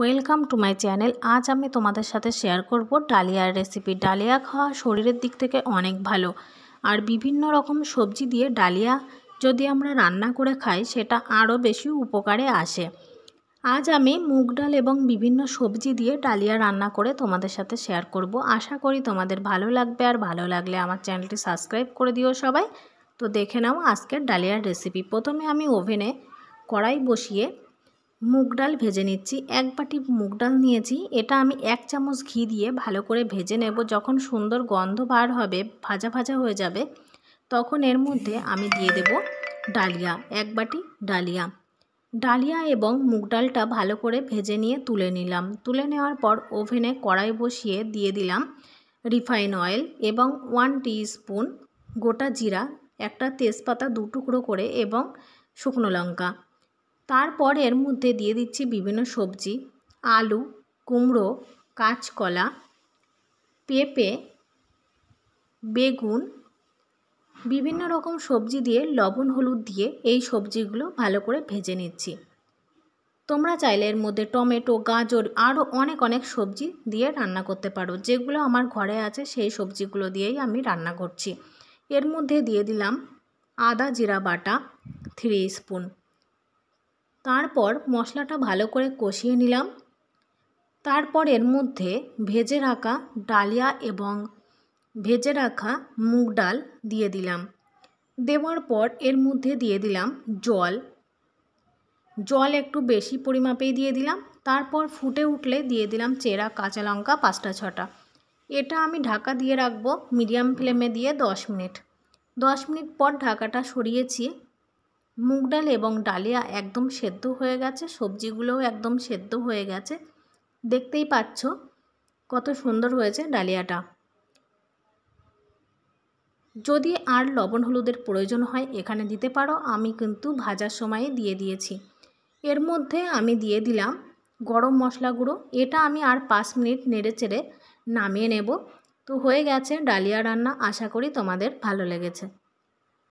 welcome to my channel আজ আমি তোমাদের সাথে শেয়ার করব ডালিয়ার রেসিপি ডালিয়া খাওয়া শরীরের দিক থেকে অনেক ভালো আর বিভিন্ন রকম সবজি দিয়ে ডালিয়া যদি আমরা রান্না করে খাই সেটা আরও বেশি উপকারে আসে আজ আমি মুগ ডাল এবং বিভিন্ন সবজি দিয়ে ডালিয়া রান্না করে তোমাদের সাথে শেয়ার করব আশা করি তোমাদের ভালো লাগবে আর ভালো লাগলে আমার চ্যানেলটি সাবস্ক্রাইব করে দিও সবাই তো দেখে নাও আজকের ডালিয়ার রেসিপি প্রথমে আমি ওভেনে কড়াই বসিয়ে মুগ ডাল ভেজে নিচ্ছি এক বাটি মুগ ডাল নিয়েছি এটা আমি এক চামচ ঘি দিয়ে ভালো করে ভেজে নেব যখন সুন্দর গন্ধ বার হবে ভাজা ভাজা হয়ে যাবে তখন এর মধ্যে আমি দিয়ে দেব ডালিয়া এক বাটি ডালিয়া ডালিয়া এবং মুগ ডালটা ভালো করে ভেজে নিয়ে তুলে নিলাম তুলে নেওয়ার পর ওভেনে কড়াই বসিয়ে দিয়ে দিলাম রিফাইন অয়েল এবং ওয়ান স্পুন গোটা জিরা একটা তেজপাতা দু টুকরো করে এবং শুকনো লঙ্কা তারপর এর মধ্যে দিয়ে দিচ্ছি বিভিন্ন সবজি আলু কুমড়ো কাঁচকলা পেঁপে বেগুন বিভিন্ন রকম সবজি দিয়ে লবণ হলুদ দিয়ে এই সবজিগুলো ভালো করে ভেজে নিচ্ছি তোমরা চাইলে এর মধ্যে টমেটো গাজর আরও অনেক অনেক সবজি দিয়ে রান্না করতে পারো যেগুলো আমার ঘরে আছে সেই সবজিগুলো দিয়েই আমি রান্না করছি এর মধ্যে দিয়ে দিলাম আদা জিরা বাটা থ্রি স্পুন তারপর মশলাটা ভালো করে কষিয়ে নিলাম তারপর এর মধ্যে ভেজে রাখা ডালিয়া এবং ভেজে রাখা মুগ ডাল দিয়ে দিলাম দেওয়ার পর এর মধ্যে দিয়ে দিলাম জল জল একটু বেশি পরিমাপেই দিয়ে দিলাম তারপর ফুটে উঠলে দিয়ে দিলাম চেরা কাঁচা লঙ্কা পাঁচটা ছটা এটা আমি ঢাকা দিয়ে রাখবো মিডিয়াম ফ্লেমে দিয়ে দশ মিনিট দশ মিনিট পর ঢাকাটা সরিয়েছি মুগ ডাল এবং ডালিয়া একদম সেদ্ধ হয়ে গেছে সবজিগুলোও একদম সেদ্ধ হয়ে গেছে দেখতেই পাচ্ছ কত সুন্দর হয়েছে ডালিয়াটা যদি আর লবণ হলুদের প্রয়োজন হয় এখানে দিতে পারো আমি কিন্তু ভাজার সময়ে দিয়ে দিয়েছি এর মধ্যে আমি দিয়ে দিলাম গরম মশলা গুঁড়ো এটা আমি আর পাঁচ মিনিট নেড়ে চেড়ে নামিয়ে নেব তো হয়ে গেছে ডালিয়া রান্না আশা করি তোমাদের ভালো লেগেছে